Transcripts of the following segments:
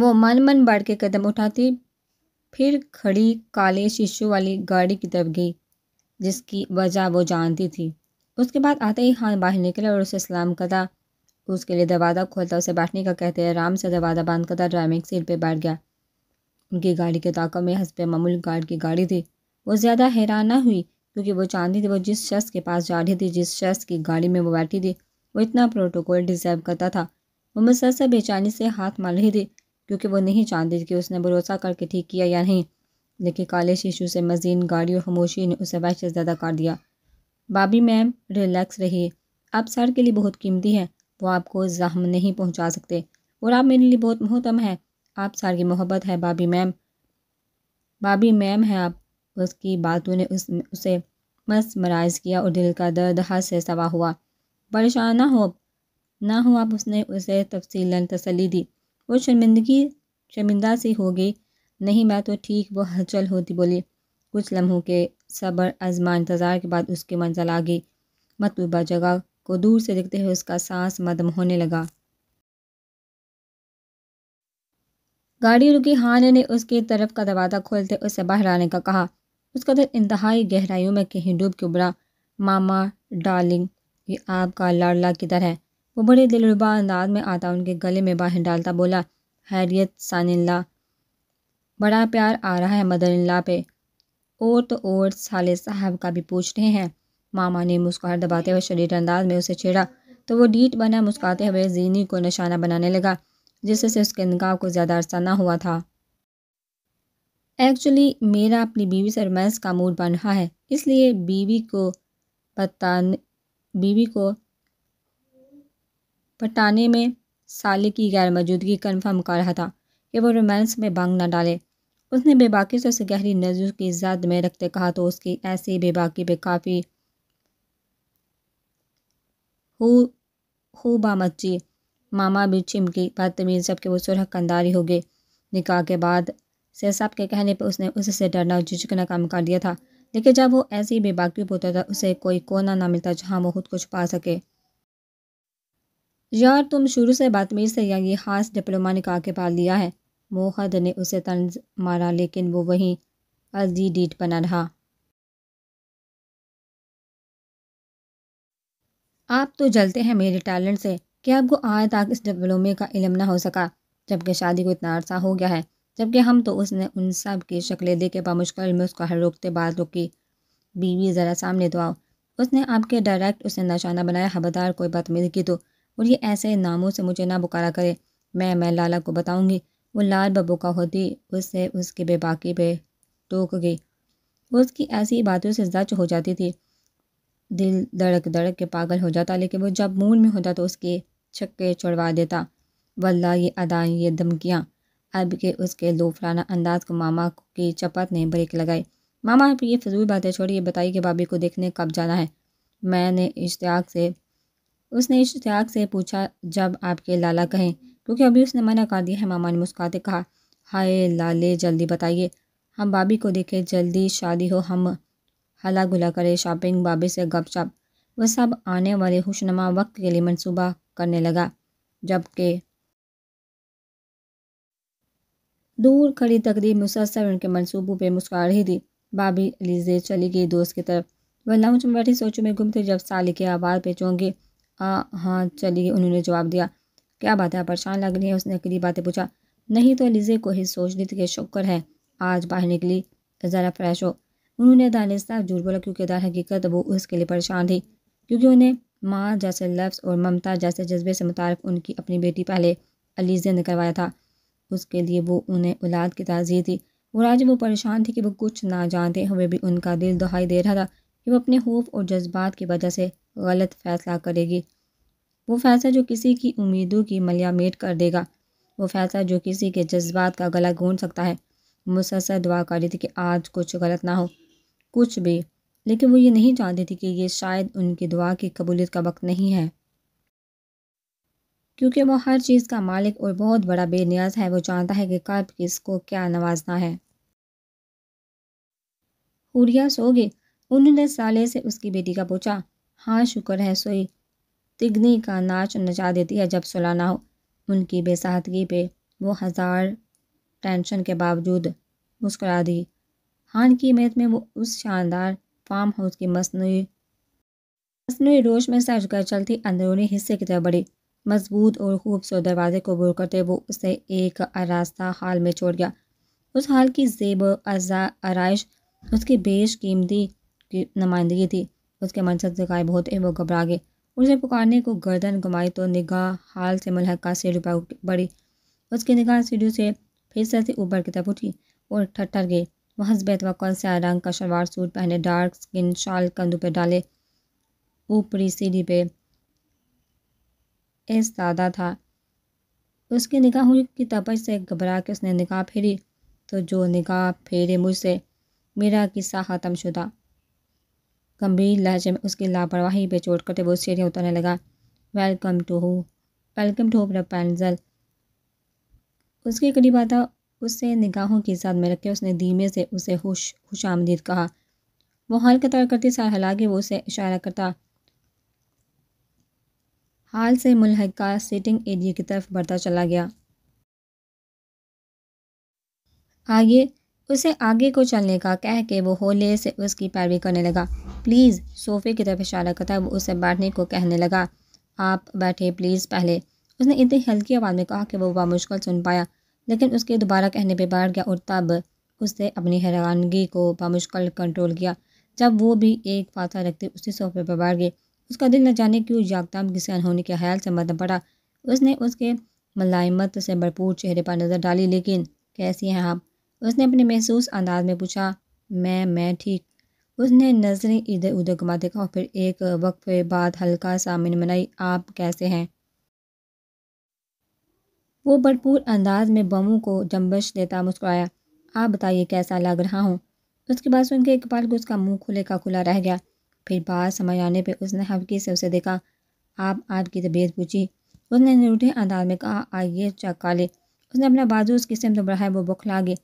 वो मन मन बढ़ के कदम उठाती फिर खड़ी काले शीशु वाली गाड़ी की तरफ गई जिसकी वजह वो जानती थी उसके बाद आते ही हाँ बाहर निकले और उसे सलाम करता उसके लिए दरवाज़ा खोलता उसे बैठने का कहते आराम से दरवाज़ा बंद करता ड्राइविंग सीट पर बैठ गया उनकी गाड़ी के ताकों में हंसप मामूल गार्ड की गाड़ी थी वो ज़्यादा हैरान ना हुई क्योंकि वो जानती थी वो जिस शख्स के पास जा रही थी जिस शख्स की गाड़ी में वो बैठी थी वो इतना प्रोटोकॉल डिजर्व करता था वो मुसलसल बेचैनी से हाथ मार रही थी क्योंकि वो नहीं चाहती कि उसने भरोसा करके ठीक किया या नहीं लेकिन काले शीशु से मजीन गाड़ी और खामोशी ने उसे वहशत ज़्यादा कर दिया बाबी मैम रिलैक्स रहिए आप सर के लिए बहुत कीमती हैं वो आपको जहम नहीं पहुंचा सकते और आप मेरे लिए बहुत मोहतम हैं आप सर की मोहब्बत है बाबी मैम बाबी मैम है आप उसकी बातों ने उस उसे मस मराज किया और दिल का दर्द हद से सवा हुआ परेशान ना हो ना हो आप उसने उसे तफसीला तसली दी वो शर्मिंदगी शर्मिंदा सी हो गई नहीं मैं तो ठीक वो हलचल होती बोली कुछ लम्हों के सब्र आजमा इंतज़ार के बाद उसकी मंजिल आ गई मतलूबा जगह को दूर से देखते हुए उसका सांस मदम होने लगा गाड़ी रुकी हाने ने उसकी तरफ का दरवाज़ा खोलते उसे बाहर आने का कहा उसका दिल इंतहाई गहराइयों में कहीं डूब के उबरा मामा डार्लिंग ये आपका लाडला किधर है वो बड़े दिलरुबा अंदाज में आता उनके गले में बाहें डालता बोला हैरियत सानिल्ला बड़ा प्यार आ रहा है मदनिल्ला पे और तो और साले साहब का भी पूछ रहे हैं मामा ने मुस्कुरा दबाते हुए शरीर अंदाज में उसे छेड़ा तो वो डीट बना मुस्काते हुए जीनी को निशाना बनाने लगा जिससे उसके निकाह को ज़्यादा अरसा ना हुआ था एक्चुअली मेरा अपनी बीवी से रोमांस का मूड बन रहा है इसलिए बीवी को पता बीवी को पर में साले की गैर मौजूदगी कन्फर्म कर रहा था कि वो रोमांस में बंग ना डाले उसने बेबाकी से उसे गहरी नजरों की जद में रखते कहा तो उसकी ऐसी बेबाकी पे काफ़ी हु खूबा मामा भी चिमकी बदतमीज जबकि वो सुरह कंदारी हो गए निकाह के बाद सैद साहब के कहने पर उसने उससे डरना और झिझकना काम कर दिया था लेकिन जब वो ऐसी बेबाकी होता था उसे कोई कोना ना मिलता जहाँ वो खुद कुछ पा सके यार तुम शुरू से बातमीर से या ये हास डिप्लोमा ने कहा के पाल लिया है मोहद ने उसे तंज मारा लेकिन वो वहीं अजी डीट बना रहा आप तो जलते हैं मेरे टैलेंट से कि आपको आज तक इस डिप्लोमे का इलम ना हो सका जबकि शादी को इतना अरसा हो गया है जबकि हम तो उसने उन सब की शक्लें दे के बामुश्किल में उसका हर रोकते बात रोकी बीवी ज़रा सामने तो आओ उसने आपके डायरेक्ट उसे निशाना बनाया हबदार कोई बदमीज की तो और ये ऐसे नामों से मुझे ना पुकारा करे मैं मैं लाला को बताऊँगी वो लाल बब्बू का होती उससे उसके बेबाकी पे टूक गई उसकी ऐसी बातों से जच हो जाती थी दिल धड़क धड़क के पागल हो जाता लेकिन वो जब मूड में होता तो उसके छक्के छुड़वा देता वल्ला ये अदाएँ ये धमकियाँ अब के उसके लोफराना अंदाज को मामा की चपत ने ब्रेक लगाई मामा आप ये फजूल बातें छोड़िए बताइए कि भाभी को देखने कब जाना है मैंने इश्तियाक से उसने इश्तियाक से पूछा जब आपके लाला कहें क्योंकि अभी उसने मना कर दिया है मामा ने मुस्कुराते कहा हाय लाले जल्दी बताइए हम बाबी को देखे जल्दी शादी हो हम हला गुला करें शॉपिंग बाबी से गपशप वह सब आने वाले खुशनुमा वक्त के लिए मनसूबा करने लगा जबकि दूर खड़ी तकरीब मुसलसल उनके मनसूबों पर मुस्कुरा रही थी बाबी अलीजे चली गई दोस्त की तरफ वह लंच में बैठी सोचों में गुम थे जब साली की आवाज़ पे चौंकी आ हाँ, हाँ चलिए उन्होंने जवाब दिया क्या बात है परेशान लग रही है उसने अकेली बातें पूछा नहीं तो लीजे को ही सोच ली कि शुक्र है आज बाहर निकली ज़रा फ्रेश हो उन्होंने दानिस्ता जूर झूठ बोला क्योंकि दर हकीकत वो उसके लिए परेशान थी क्योंकि उन्हें माँ जैसे लफ्ज़ और ममता जैसे जज्बे से मुतारक उनकी अपनी बेटी पहले अलीजे ने करवाया था उसके लिए वो उन्हें औलाद की ताज़ी थी और आज वो परेशान थी कि वो कुछ ना जानते हुए भी उनका दिल दुहाई दे रहा था कि वो अपने खौफ और जज्बात की वजह से गलत फ़ैसला करेगी वो फ़ैसला जो किसी की उम्मीदों की मलियामेट कर देगा वो फ़ैसला जो किसी के जज्बात का गला गूंढ सकता है मुसलसल दुआ कर रही थी कि आज कुछ गलत ना हो कुछ भी लेकिन वो ये नहीं जानती थी कि ये शायद उनकी दुआ की कबूलियत का वक्त नहीं है क्योंकि वो हर चीज़ का मालिक और बहुत बड़ा बेनियाज है वो जानता है कि कब किसको क्या नवाजना है हुरिया सो गई उन्होंने साले से उसकी बेटी का पूछा हाँ शुक्र है सोई तिगनी का नाच नचा देती है जब सुलाना हो उनकी बेसाहतगी पे वो हज़ार टेंशन के बावजूद मुस्करा दी हान की मेहत में वो उस शानदार फार्म हाउस की मसनू मसनू रोश में सज कर चलती अंदरूनी हिस्से की तरफ बढ़ी मजबूत और खूबसूरत दरवाजे को बोल करते वो उसे एक अरास्ता हाल में छोड़ गया उस हाल की जेब अजा आरइश उसकी बेश कीमती की नुमाइंदगी थी उसके मनसद से गायब होते वो घबरा गए उसे पुकारने को गर्दन घुमाई तो निगाह हाल से मलहका से रुपया बढ़ी उसकी निगाह सीढ़ी से फिर से ऊपर की तरफ उठी और ठट्ठर गई वह हसब कौन से रंग का शलवार सूट पहने डार्क स्किन शाल कंधों पर डाले ऊपरी सीढ़ी पे ऐस सादा था उसकी हुई की तपश से घबरा के उसने निगाह फेरी तो जो निगाह फेरे मुझसे मेरा किस्सा ख़त्म शुदा गंभीर लहजे में उसकी लापरवाही पे चोट करते हुए सीढ़ियाँ उतरने लगा वेलकम टू हो वेलकम टू अपना पैंजल उसके करीब आता उससे निगाहों के साथ में रखे उसने धीमे से उसे हुश खुश आमदीद कहा वो हाल कतार करते सार हिला के वो उसे इशारा करता हाल से मुलहका सीटिंग एरिया की तरफ बढ़ता चला गया आगे उसे आगे को चलने का कह के वो होले से उसकी पैरवी करने लगा प्लीज़ सोफ़े की तरफ इशारा करता वो उसे बैठने को कहने लगा आप बैठे प्लीज़ पहले उसने इतनी हल्की आवाज़ में कहा कि वो बामुश्किल सुन पाया लेकिन उसके दोबारा कहने पर बैठ गया और तब उसने अपनी हैरानगी को बामुश्किल कंट्रोल किया जब वो भी एक फाथा रखते उसी सोफे पर बैठ गए उसका दिल न जाने क्यों याकदाम किसी अनहोनी के ख्याल से मदम पड़ा उसने उसके मलायमत से भरपूर चेहरे पर नज़र डाली लेकिन कैसी हैं आप उसने अपने महसूस अंदाज में पूछा मैं मैं ठीक उसने नज़रें इधर उधर घुमा देखा और फिर एक वक्त बाद हल्का सा मनाई आप कैसे हैं वो भरपूर अंदाज में बमू को जम्बश देता मुस्कुराया आप बताइए कैसा लग रहा हूँ उसके बाद सुनकर इकबाल को उसका मुंह खुले का खुला रह गया फिर बात समझ आने पर उसने हल्की से उसे देखा आप आपकी तबीयत पूछी उसने रूठे अंदाज में कहा आइए चक्का ले उसने अपना बाजू उसकी तो बढ़ाया वो बुखला गई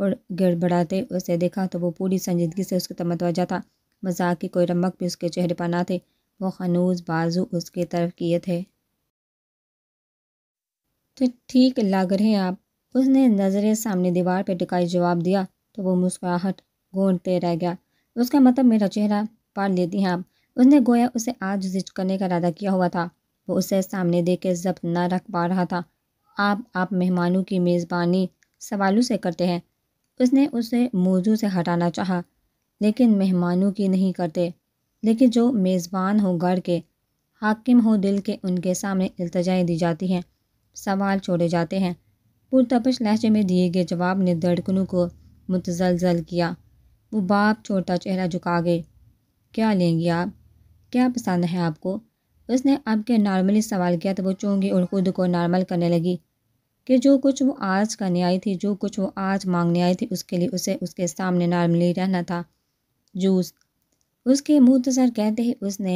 और गड़बड़ाते उसे देखा तो वो पूरी संजीदगी से उसकी तरफ था मजाक की कोई रमक भी उसके चेहरे पर ना थे वो खनूज बाजू उसके तरफ किए थे तो ठीक लग रहे आप उसने नज़रें सामने दीवार पर टिकाई जवाब दिया तो वो मुस्कुराहट गोंदते रह गया उसका मतलब मेरा चेहरा पाड़ लेती हैं आप उसने गोया उसे आज जिज करने का इरादा किया हुआ था वो उसे सामने देख के जब्त न रख पा रहा था आप आप मेहमानों की मेज़बानी सवालों से करते हैं उसने उसे मौजू से हटाना चाहा लेकिन मेहमानों की नहीं करते लेकिन जो मेज़बान हो गढ़ के हाकिम हो दिल के उनके सामने अल्तजाएँ दी जाती हैं सवाल छोड़े जाते हैं पुरतपश लहजे में दिए गए जवाब ने धड़कनों को मुतजलजल किया वो बाप छोटा चेहरा झुका गए क्या लेंगी आप क्या पसंद है आपको उसने आपके नॉर्मली सवाल किया तो वो चूँगी और ख़ुद को नॉर्मल करने लगी कि जो कुछ वो आज करने आई थी जो कुछ वो आज मांगने आई थी उसके लिए उसे उसके सामने नॉर्मली रहना था जूस उसके मुँह कहते ही उसने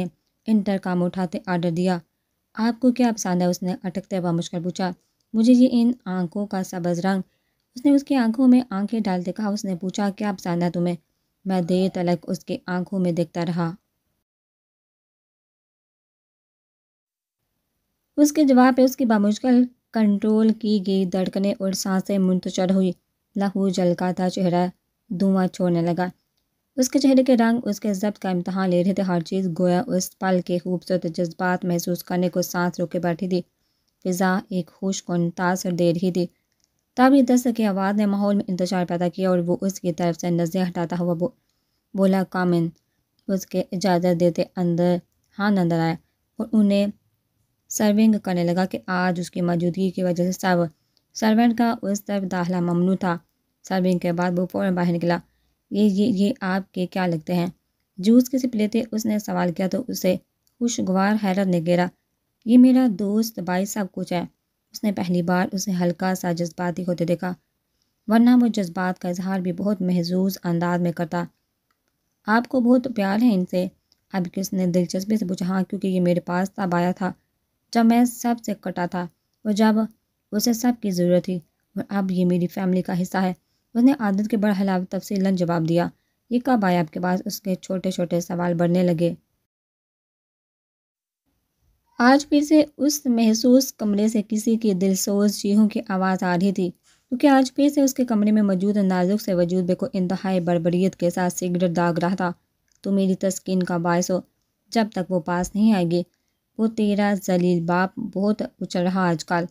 इंटर काम उठाते आर्डर दिया आपको क्या पसंद है उसने अटकते हुआ मुश्किल पूछा मुझे ये इन आंखों का सबज रंग उसने उसकी आंखों में आंखें डालते कहा उसने पूछा क्या पसंद है तुम्हें मैं देर तलक उसके आंखों में देखता रहा उसके जवाब पे उसकी बामुश्किल कंट्रोल की गई धड़कने और सांसें मुंतचर हुई लहू जलका था चेहरा धुआं छोड़ने लगा उसके चेहरे के रंग उसके जब्त का इम्तहान ले रहे थे हर चीज़ गोया उस पल के खूबसूरत जज्बात महसूस करने को सांस रोके बैठी थी फिज़ा एक खुश को तासर दे रही थी तभी दस्त की आवाज़ ने माहौल में इंतजार पैदा किया और वो उसकी तरफ से नज़रें हटाता हुआ बो, बोला कामिन उसके इजाज़त देते अंदर हाँ नंदर आया और उन्हें सर्विंग करने लगा कि आज उसकी मौजूदगी की वजह से सर्व सर्वेंट का उस तरफ दाखिला ममनू था सर्विंग के बाद वो फ़ौरन बाहर निकला ये ये ये आपके क्या लगते हैं जूस किसी सिप उसने सवाल किया तो उसे खुशगवार हैरत ने घेरा ये मेरा दोस्त भाई सब कुछ है उसने पहली बार उसे हल्का सा जज्बाती होते देखा वरना वो जज्बात का इजहार भी बहुत महजूज अंदाज में करता आपको बहुत प्यार है इनसे अब कि उसने दिलचस्पी से पूछा हाँ क्योंकि ये मेरे पास तब आया था जब मैं सबसे कटा था और जब उसे सब की ज़रूरत थी और अब ये मेरी फैमिली का हिस्सा है उसने आदत के बड़हलाव तफसीला जवाब दिया ये कब आया आपके पास उसके छोटे छोटे सवाल बढ़ने लगे आज फिर से उस महसूस कमरे से किसी की दिलसोज चीहों की आवाज़ आ रही थी क्योंकि आज फिर से उसके कमरे में मौजूद नाजुक से वजूद बेको इंतहाई बरबरीत के साथ सिगरेट दाग रहा था तो मेरी तस्किन का बायस हो जब तक वो पास नहीं आएगी वो तेरा जलील बाप बहुत उछल रहा आजकल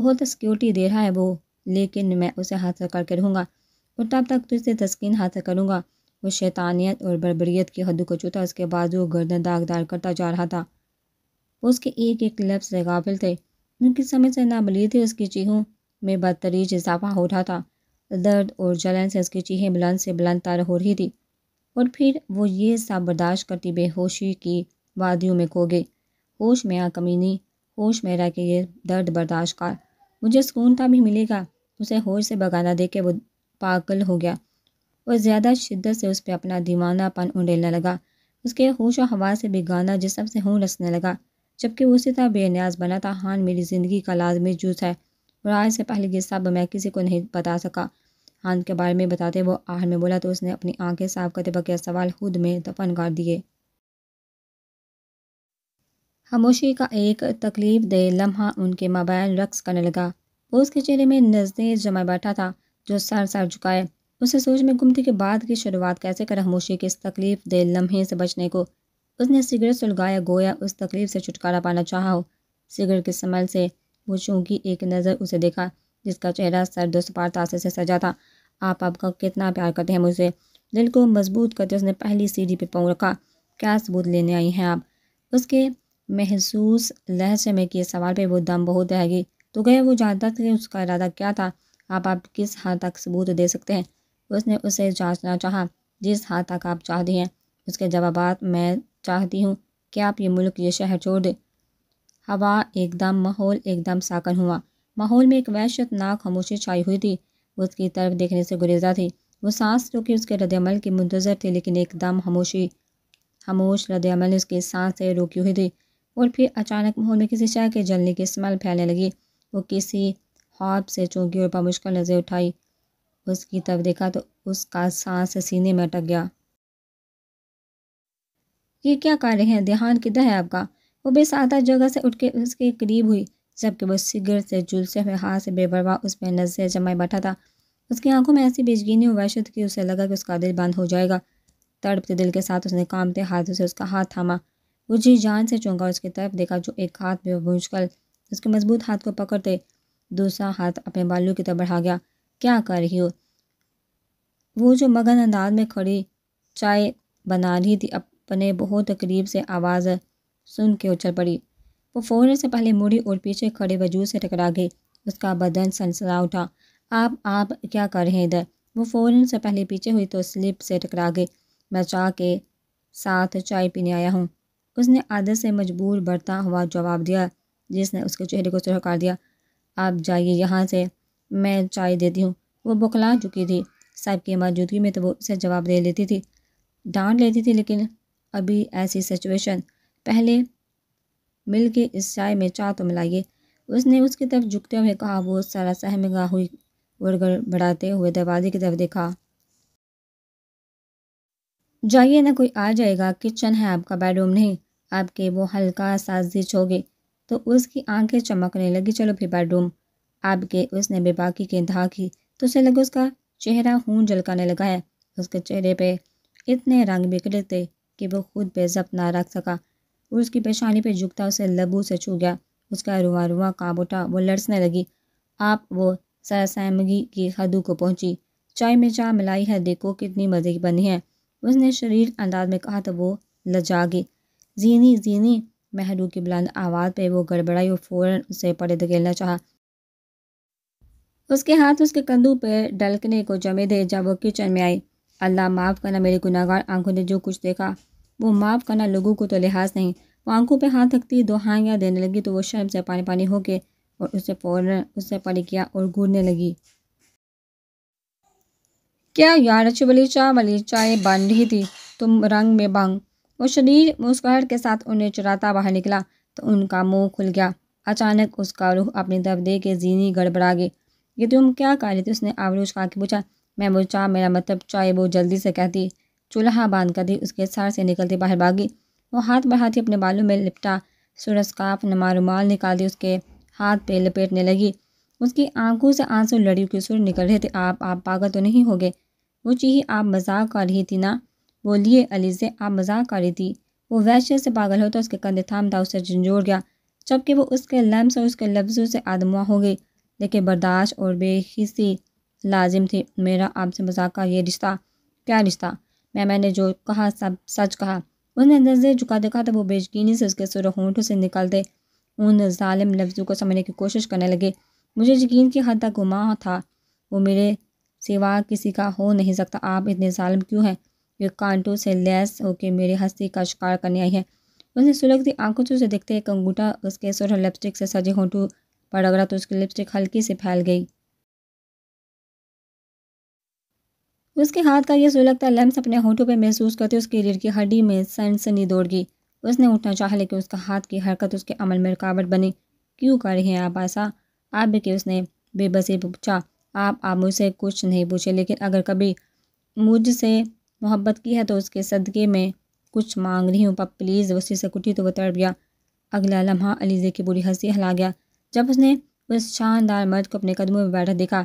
बहुत सिक्योरिटी दे रहा है वो लेकिन मैं उसे हासिल करके रहूँगा और तब तक तुझसे तस्किन हासिल करूँगा वो शैतानियत और बरबरीत की हद को छूता उसके बाजू गर्दन दागदार करता जा रहा था उसके एक एक लफ्ज़ से काबिल थे उनकी समझ से ना बली थी उसकी चीहों में बदतरीज इजाफा हो रहा था दर्द और जलन से उसकी चीहें बुलंद से बुलंद तार हो रही थी और फिर वो ये सब बर्दाश्त करती बेहोशी की वादियों में खो गई होश में आ कमीनी होश में रह के ये दर्द बर्दाश्त कर मुझे सुकून था भी मिलेगा उसे होश से बगाना दे के वो पागल हो गया और ज़्यादा शिद्दत से उस पर अपना दीवानापन उंडेलने लगा उसके होश और हवा से गाना जिसम से हूँ रसने लगा जबकि वो उसी तरह बेनियाज बना था हान मेरी ज़िंदगी का लाजमी जूस है और आज से पहले ये सब मैं किसी को नहीं बता सका हान के बारे में बताते वो आहर में बोला तो उसने अपनी आंखें साफ करते बगैर सवाल खुद में दफन कर दिए खामोशी का एक तकलीफ दे लम्हा उनके मोबाइल रक्स करने लगा वो उसके चेहरे में नजदे जमा बैठा था जो सर सर झुकाए उसे सोच में गुम थी कि बाद की शुरुआत कैसे कर खामोशी के इस तकलीफ दे लम्हे से बचने को उसने सिगरेट सुलगाया गोया उस तकलीफ से छुटकारा पाना चाह हो सिगरेट के समल से वो चूँकि एक नज़र उसे देखा जिसका चेहरा दो सपार तासे से सजा था आप आपका कितना प्यार करते हैं मुझे दिल को मजबूत करते उसने पहली सीढ़ी पर पाँव रखा क्या सबूत लेने आई हैं आप उसके महसूस लहजे में किए सवाल पे वो दम बहुत रहेगी तो गए वो जानता था कि उसका इरादा क्या था आप आप किस हद तक सबूत दे सकते हैं उसने उसे जांचना चाहा जिस हद तक आप चाहती हैं उसके जवाब मैं चाहती हूँ कि आप ये मुल्क ये शहर छोड़ दें हवा एकदम माहौल एकदम साकन हुआ माहौल में एक वहशतनाक खामोशी छाई हुई थी उसकी तरफ देखने से गुरेजा थी वो सांस रोकी उसके रदमल की मुंतज़र थी लेकिन एकदम खामोशी खामोश रदमल उसकी सांस से रोकी हुई थी और फिर अचानक माहौल में किसी शहर के जलने की स्मेल फैलने लगी वो किसी हॉप से चौंकी और बामुश्किल नज़र उठाई उसकी तब देखा तो उसका सांस सीने में अटक गया ये क्या कार्य है देहान किधर है आपका वो बेसादा जगह से उठ के उसके करीब हुई जबकि वो सिगरेट से जुलसे हुए हाथ से बेबरवा उस पर नजर जमाए बैठा था उसकी आंखों में ऐसी बेचगीनी और वहशत की उसे लगा कि उसका दिल बंद हो जाएगा तड़पते दिल के साथ उसने कामते हाथों से उसका हाथ थामा वो जी जान से चौंका उसकी तरफ देखा जो एक हाथ में मुश्किल उसके मजबूत हाथ को पकड़ते दूसरा हाथ अपने बालू की तरफ बढ़ा गया क्या कर रही हो वो जो मगन अंदाज में खड़ी चाय बना रही थी अपने बहुत करीब से आवाज़ सुन के उछल पड़ी वो फ़ौरन से पहले मुड़ी और पीछे खड़े वजूद से टकरा गई उसका बदन सनसला उठा आप आप क्या कर रहे हैं इधर वो फ़ौरन से पहले पीछे हुई तो स्लिप से टकरा गई मैं चाह के साथ चाय पीने आया हूँ उसने आदत से मजबूर बढ़ता हुआ जवाब दिया जिसने उसके चेहरे को सुरह कर दिया आप जाइए यहाँ से मैं चाय देती हूँ वो बुखला चुकी थी साहब की मौजूदगी में तो वो उसे जवाब दे लेती थी डांट लेती थी लेकिन अभी ऐसी सिचुएशन पहले मिल के इस चाय में चाय तो मिलाइए उसने उसकी तरफ झुकते हुए कहा वो सारा सहमगा हुई वर्गर बढ़ाते हुए दरवाजे की तरफ देखा जाइए ना कोई आ जाएगा किचन है आपका बेडरूम नहीं आपके वो हल्का साजिश होगी तो उसकी आंखें चमकने लगी चलो पिपा डूम आपके उसने बेबाकी के धा की तो उसे लगे उसका चेहरा खून जलकाने लगा है उसके चेहरे पे इतने रंग बिखरे थे कि वो खुद पे ना रख सका उसकी पेशानी पे झुकता उसे लबू से छू गया उसका रुआ रुआ काब उठा वो लड़सने लगी आप वो सरसैमगी की हदू को पहुंची चाय में चाय मिलाई है देखो कितनी मज़े की बनी है उसने शरीर अंदाज में कहा तो वो लजागी जीनी जीनी महलू की बुलंद आवाज़ पे वो गड़बड़ाई और फ़ौरन उसे पड़े धकेलना चाहा उसके हाथ उसके कंधों पर डलकने को जमे थे जब वो किचन में आई अल्लाह माफ़ करना मेरे गुनागार आंखों ने जो कुछ देखा वो माफ़ करना लोगों को तो लिहाज नहीं वो आंखों पे हाथ थकती दोहाइयाँ देने लगी तो वो शर्म से पानी पानी होके और उसे फ़ौरन उससे पड़े किया और घूरने लगी क्या यार अच्छी बली चाह वाली चाय बन रही थी तुम रंग में बंग वो शरीर मुस्कुराहट के साथ उन्हें चुराता बाहर निकला तो उनका मुंह खुल गया अचानक उसका रूह अपनी दबदे के जीनी गड़बड़ा गई ये तुम क्या कर रहे थे उसने आवरूज खा के पूछा मैं वो चाह मेरा मतलब चाहे वो जल्दी से कहती चूल्हा बांध कर दी उसके सर से निकलती बाहर भागी वो हाथ बढ़ाती अपने बालों में लिपटा सूरज काफ नमा रुमाल निकाल दी उसके हाथ पे लपेटने लगी उसकी आंखों से आंसू लड़ियों के सुर निकल रहे थे आप आप पागल तो नहीं हो गए वो चीही आप मजाक कर रही थी ना बोलिए अलीज़े आप मजाक कर रही थी वो वैश्य से पागल तो उसके कंधे था उसे झंझोर गया जबकि वो उसके लम्स और उसके लफ्ज़ों से आदमुआ हो गई लेकिन बर्दाश्त और बेहिसी लाजिम थी मेरा आपसे मजाक का ये रिश्ता क्या रिश्ता मैं मैंने जो कहा सब सच कहा उसने नजर झुका देखा तो वो बेचगीनी से उसके सुर होंठों से निकलते उन जालिम लफ्ज़ों को समझने की कोशिश करने लगे मुझे यकीन की हद तक गुमा था वो मेरे सिवा किसी का हो नहीं सकता आप इतने जालिम क्यों हैं वे कांटों से लैस होकर मेरे हस्ती का शिकार करने आई है उसने सुलगती आंखों से उसे देखते एक अंगूठा उसके और लिपस्टिक से सजे होंठों पर रगड़ा तो उसकी लिपस्टिक हल्की से फैल गई उसके हाथ का यह सुलगता लम्स अपने होंठों पर महसूस करते उसकी रीढ़ की हड्डी में सनसनी दौड़ गई उसने उठना चाहा लेकिन उसका हाथ की हरकत उसके अमल में रुकावट बनी क्यों कर रहे हैं आप ऐसा आप भी कि उसने बेबसी पूछा आप आप मुझसे कुछ नहीं पूछे लेकिन अगर कभी मुझसे मोहब्बत की है तो उसके सदक़े में कुछ मांग रही हूँ पा प्लीज़ उसी से कुटी तो वो तड़ गया अगला लम्हा अलीज़े की बुरी हंसी हिला गया जब उसने उस शानदार मर्द को अपने कदमों में बैठा देखा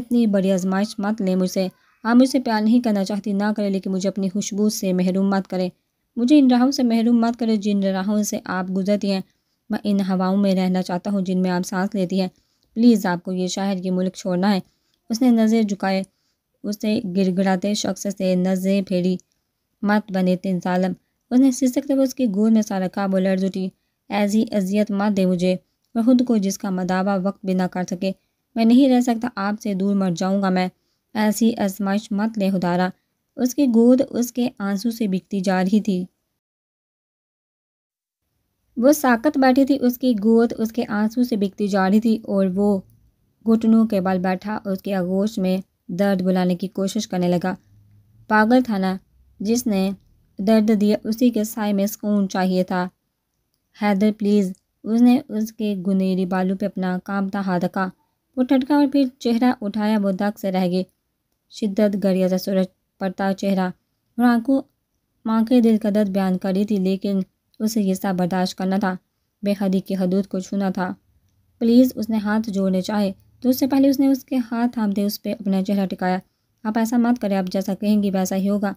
इतनी बड़ी आजमाइश मत ले मुझसे हाँ मुझसे प्यार नहीं करना चाहती ना करें लेकिन मुझे अपनी खुशबू से महरूम मत करें मुझे इन राहों से महरूम मत करें जिन राहों से आप गुजरती हैं मैं इन हवाओं में रहना चाहता हूँ जिनमें आप सांस लेती हैं प्लीज़ आपको ये शहर ये मुल्क छोड़ना है उसने नज़र झुकाए उसे गिड़गिड़ाते शख्स से नज़रें फेरी मत बने तीन सालम उसने सिसक तब उसकी गोद में सा रखा वो लड़ ऐसी अजियत मत दे मुझे मैं खुद को जिसका मदावा वक्त भी ना कर सके मैं नहीं रह सकता आपसे दूर मर जाऊंगा मैं ऐसी आजमाइश मत ले उदारा उसकी गोद उसके आंसू से बिकती जा रही थी वो साकत बैठी थी उसकी गोद उसके आंसू से बिकती जा रही थी और वो घुटनों के बल बैठा उसके आगोश में दर्द बुलाने की कोशिश करने लगा पागल था ना जिसने दर्द दिया उसी के साय में सुकून चाहिए था हैदर प्लीज़ उसने उसके गुनेरी बालू पे अपना कामता हाथ रखा वो ठटका और फिर चेहरा उठाया वो दाग से रह गई शिद्दत गरिया सा सूरज पड़ता चेहरा और आंखों माँ के दिल का दर्द बयान करी थी लेकिन उसे ये सब बर्दाश्त करना था बेहदी की हदूद को छूना था प्लीज़ उसने हाथ जोड़ने चाहे तो उससे पहले उसने उसके हाथ दे उस पर अपना चेहरा टिकाया आप ऐसा मत करें आप जैसा कहेंगी वैसा ही होगा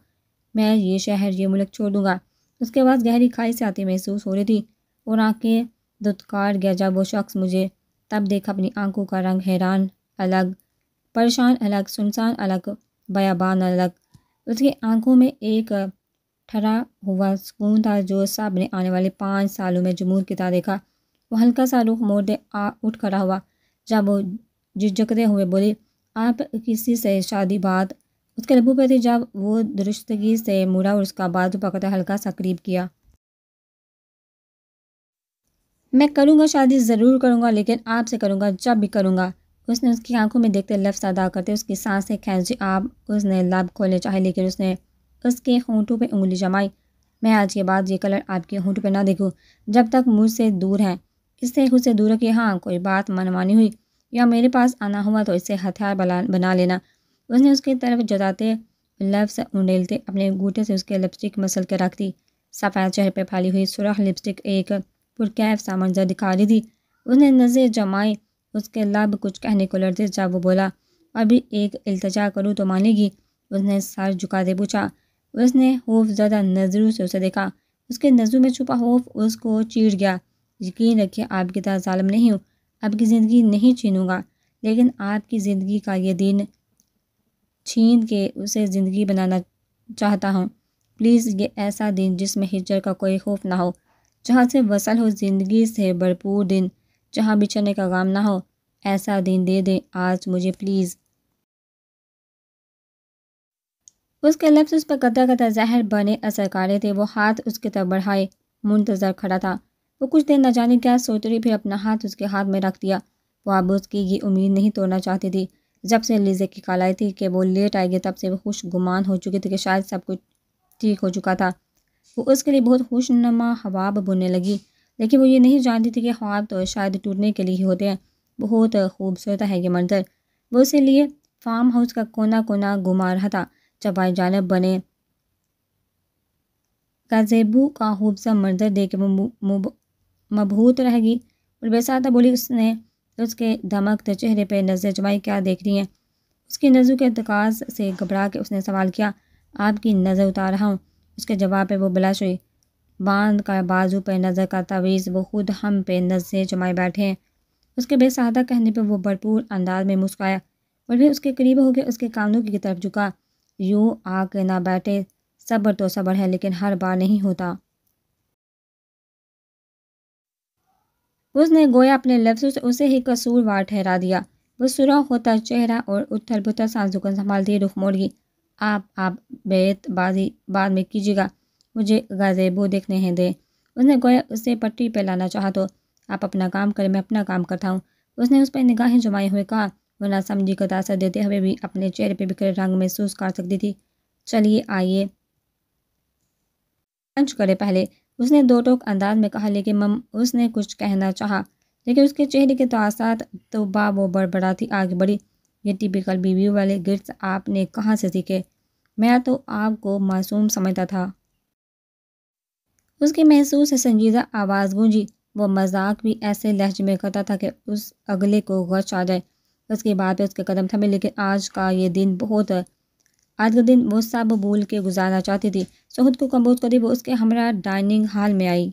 मैं ये शहर ये मुल्क छोड़ दूंगा उसके बाद गहरी खाई से आती महसूस हो रही थी और आँखें दुतकार गया जब वो शख्स मुझे तब देखा अपनी आंखों का रंग हैरान अलग परेशान अलग सुनसान अलग बयाबान अलग उसकी आंखों में एक ठहरा हुआ सुकून था जो साहब ने आने वाले पाँच सालों में जमूर की देखा वो हल्का सा रुख मोड़ दे आ उठ खड़ा हुआ जब वो झिझकते हुए बोली आप किसी से शादी बात उसके लबू पर थी जब वो दुरुस्तगी से मुड़ा और उसका बाद पकड़कर हल्का सा करीब किया मैं करूँगा शादी ज़रूर करूँगा लेकिन आपसे करूँगा जब भी करूँगा उसने उसकी आंखों में देखते लफ्स अदा करते उसकी सांसें खेची आप उसने लब खोले चाहे लेकिन उसने उसके होंठों पर उंगली जमाई मैं आज के बाद ये कलर आपके होंठ पर ना देखूँ जब तक मुझसे दूर हैं इससे खुद से दूर कि हाँ कोई बात मनमानी हुई या मेरे पास आना हुआ तो इसे हथियार बना बना लेना उसने उसकी तरफ जताते लफ्स उंडेलते अपने गूटे से उसके लिपस्टिक मसल के रख दी सफ़ेद चेहरे पर फैली हुई सुरख लिपस्टिक एक पुरकैफ सा दिखा रही थी उसने नज़र जमाई उसके लब कुछ कहने को लड़ते जब वो बोला अभी एक अल्तजा करूँ तो मानेगी उसने सर झुकाते पूछा उसने होफ ज़्यादा नज़रों से उसे देखा उसके नज़रों में छुपा होफ उसको चीर गया यकीन रखिए आपकी तरह ालम नहीं हूँ आपकी ज़िंदगी नहीं छीनूंगा लेकिन आपकी ज़िंदगी का ये दिन छीन के उसे ज़िंदगी बनाना चाहता हूँ प्लीज़ ये ऐसा दिन जिसमें हिजर का कोई खौफ ना हो जहाँ से वसल हो ज़िंदगी से भरपूर दिन जहाँ बिछड़ने का गम ना हो ऐसा दिन दे दें आज मुझे प्लीज़ उसके लफ्ज़ उस पर कदा कदा जहर बने असर कर रहे थे वो हाथ उसके तरफ बढ़ाए मुंतज़र खड़ा था वो तो कुछ देर न जाने क्या सोच हुए फिर अपना हाथ उसके हाथ में रख दिया वो अब उसकी ये उम्मीद नहीं तोड़ना चाहती थी जब से लीजे की कॉल आई थी कि वो लेट आएगी तब से वो खुश गुमान हो चुकी थी कि शायद सब कुछ ठीक हो चुका था वो उसके लिए बहुत खुशनुमा हवाब बुनने लगी लेकिन वो ये नहीं जानती थी कि ख्वाब तो शायद टूटने के लिए ही होते हैं बहुत खूबसूरत है ये मंजर वो लिए फार्म हाउस का कोना कोना घुमा रहा था चबाई जानब बने गजेबू का खूबसा मंजर देख वो मबहूत रह गई और बेसाता बोली उसने तो उसके धमकते चेहरे पर नजर जमाई क्या देख रही हैं उसकी नज़र के तकाज से घबरा के उसने सवाल किया आपकी नज़र उतार रहा हूँ उसके जवाब पर वो बलाश हुई बांध का बाजू पर नज़र का तवीज़ वो खुद हम पे नजरें जमाए बैठे हैं उसके बेसहादा कहने पर वो भरपूर अंदाज में मुस्काया और भी उसके करीब होकर उसके कानों की तरफ झुका यूँ आके ना बैठे सब्र तो सब्र है लेकिन हर बार नहीं होता उसने गोया अपने लफ्ज़ों से उसे ही कसूरवार ठहरा दिया वो सुराख होता चेहरा और उथल पुथर सांसों को संभालती रुख मोड़ी आप आप बेत बाजी बाद में कीजिएगा मुझे गाजे गाजेबू देखने हैं दे उसने गोया उसे पट्टी पर लाना चाहा तो आप अपना काम करें मैं अपना काम करता हूँ उसने उस पर निगाहें जमाए हुए कहा वो ना समझी का दासा देते हुए भी अपने चेहरे पर बिखरे रंग महसूस कर सकती थी चलिए आइए लंच करें पहले उसने दो टोक अंदाज में कहा लेकिन मम उसने कुछ कहना चाहा लेकिन उसके चेहरे के तो आसार तो बा वो थी आगे बढ़ी ये टिपिकल बीवी वाले गिट्स आपने कहाँ से सीखे मैं तो आपको मासूम समझता था उसकी महसूस संजीदा आवाज़ गूंजी वो मजाक भी ऐसे लहजे में करता था कि उस अगले को गश आ जाए उसके बाद उसके कदम थमे लेकिन आज का ये दिन बहुत आज का दिन वो सब भूल के गुजारना चाहती थी सहुद को कमबोज करीब उसके हमरा डाइनिंग हॉल में आई